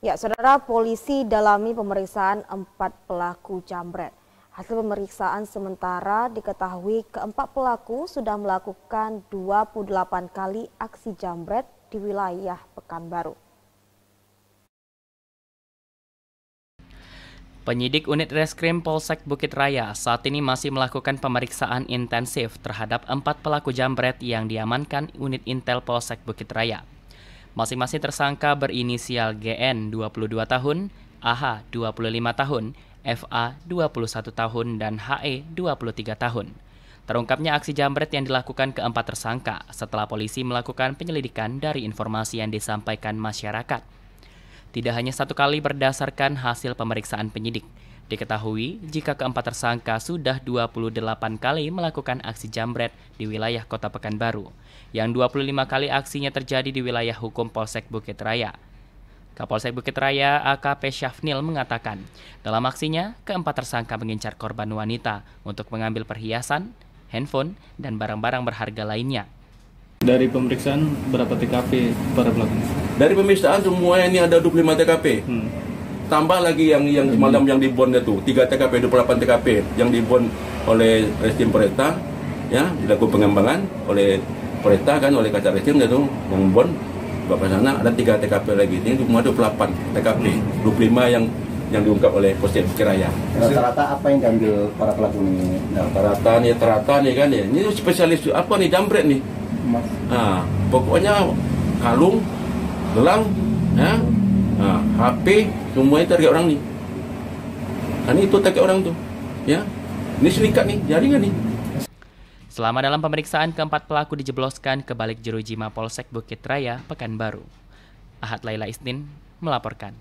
Ya, saudara polisi dalami pemeriksaan empat pelaku jambret. Hasil pemeriksaan sementara diketahui keempat pelaku sudah melakukan 28 kali aksi jambret di wilayah Pekanbaru. Penyidik unit reskrim Polsek Bukit Raya saat ini masih melakukan pemeriksaan intensif terhadap empat pelaku jambret yang diamankan unit intel Polsek Bukit Raya. Masing-masing tersangka berinisial GN 22 tahun, AH 25 tahun, FA 21 tahun, dan HE 23 tahun. Terungkapnya aksi jambret yang dilakukan keempat tersangka setelah polisi melakukan penyelidikan dari informasi yang disampaikan masyarakat. Tidak hanya satu kali berdasarkan hasil pemeriksaan penyidik, Diketahui, jika keempat tersangka sudah 28 kali melakukan aksi jambret di wilayah Kota Pekanbaru, yang 25 kali aksinya terjadi di wilayah hukum Polsek Bukit Raya. Kapolsek Bukit Raya AKP Syafnil mengatakan, dalam aksinya, keempat tersangka mengincar korban wanita untuk mengambil perhiasan, handphone, dan barang-barang berharga lainnya. Dari pemeriksaan, berapa TKP para pelaku? Dari pemeriksaan, semua ini ada 25 TKP. Hmm tambah lagi yang yang semalam hmm. yang dibon itu tiga TKP 28 TKP yang dibon oleh Restim Pereta ya dilakukan pengembangan oleh Pereta kan oleh kaca Restim itu yang Bon bapak sana ada 3 TKP lagi ini cuma 28 TKP 25 yang yang diungkap oleh Posjen Kiraya. Rata-rata apa yang diambil para pelaku kan ini? Rata-rata nih, rata-rata nih kan ya. Ini spesialis apa nih jambret nih? Mas. Nah, pokoknya kalung, gelang, ya, Nah, HP semuanya target orang nih. ini itu target orang tuh. Ya. Ini serikat nih, jaringan nih. Selama dalam pemeriksaan, keempat pelaku dijebloskan ke balik jeruji Mapolsek Bukit Raya, Pekanbaru. Ahad Laila Isnin melaporkan.